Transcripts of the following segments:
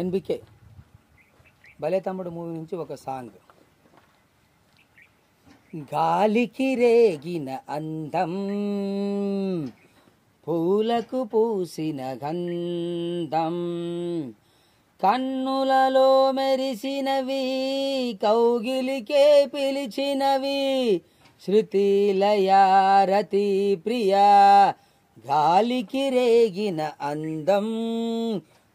NBK భలే తమ్ముడు movie నుంచి ఒక సాంగ్ గాలికి రేగిన అందం పూలకు పూసిన గంధం కన్నులలో మెరిసినవి కౌగిలికే పిలిచినవి శృతిలయారతి ప్రియా గాలికి రేగిన అందం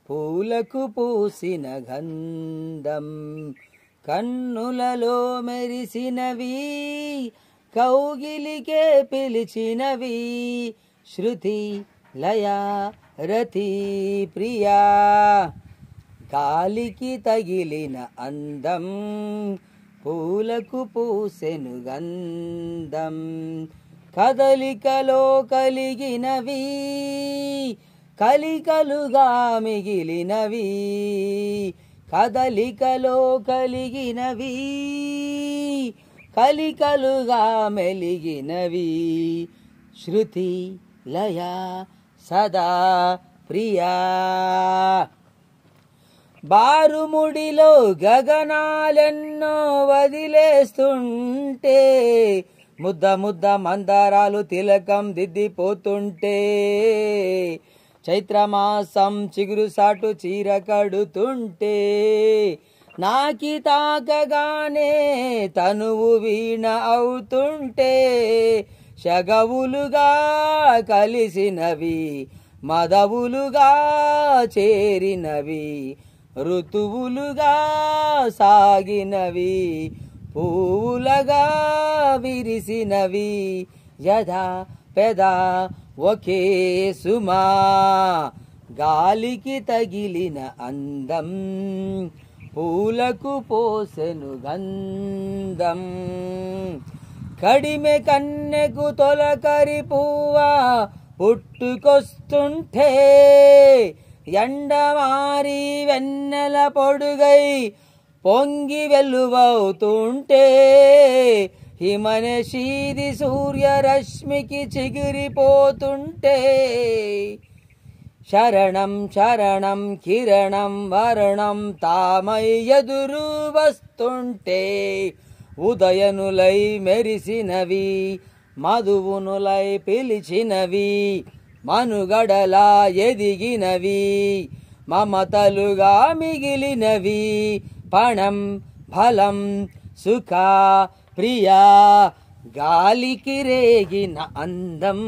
పూలకు పూసిన గంధం కన్నులలో మెరిసినవి కౌగిలికే పిలిచినవి శృతి లయ రతి ప్రియా గాలికి తగిలిన అందం పూలకు పూసెను గంధం కదలికలో కలిగినవి కలికలుగా మిగిలినవి కదలికలో కలిగినవి కలికలుగా మెలిగినవి శృతి లయ సదా ప్రియా బారుముడిలో గగనాలెన్నో వదిలేస్తుంటే ముద్ద ముద్ద మందారాలు తిలకం దిద్దిపోతుంటే చైత్రమాసం చిగురు సాటు చీర కడుతుంటే నాకి తాకగానే తనువు వీణ అవుతుంటే శగవులుగా కలిసినవి మదవులుగా చేరినవి ఋతువులుగా సాగినవి పూలగా విరిసినవి యదా పెదా ఒకే సుమా గాలికి తగిలిన అందం పూలకు పోసెను గంధం కడిమె కన్నెకు తొలకరి పువ్వా పుట్టుకొస్తుంటే ఎండమారి వెన్నెల పొడుగై పొంగి వెలువవుతుంటే హిమనశీది సూర్యరశ్మికి చిగిరిపోతుంటే శరణం శరణం కిరణం వరణం తామై ఎదురు వస్తుంటే ఉదయనులై మెరిసినవి మధువునులై పిలిచినవి మనుగడలా ఎదిగినవి మమతలుగా మిగిలినవి పణం ఫలం సుఖ ప్రియా గాలికి రేగిన అందం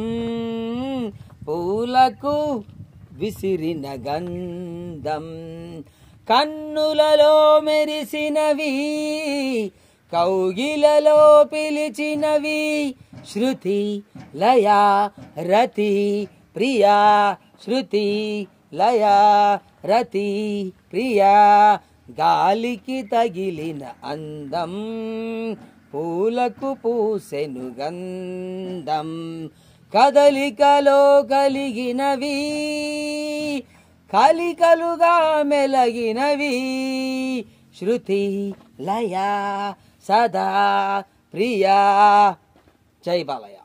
పూలకు విసిరిన గంధం కన్నులలో మెరిసినవి కౌగిలలో పిలిచినవి శృతి లయా రతి ప్రియా శృతి లయా రతి ప్రియా గాలికి తగిలిన అందం పూలకు పూసెను గంధం కదలికలో కలిగినవి కలికలుగా మెలగినవి శృతి లయ సదా ప్రియా జై బాలయా